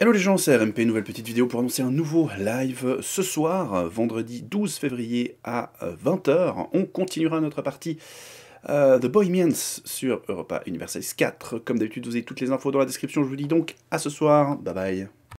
Hello les gens, c'est RMP, nouvelle petite vidéo pour annoncer un nouveau live ce soir, vendredi 12 février à 20h. Euh, On continuera notre partie The euh, The Bohemians sur Europa Universalis 4. Comme d'habitude, vous avez toutes les infos dans la description. Je vous dis donc à ce soir. Bye bye.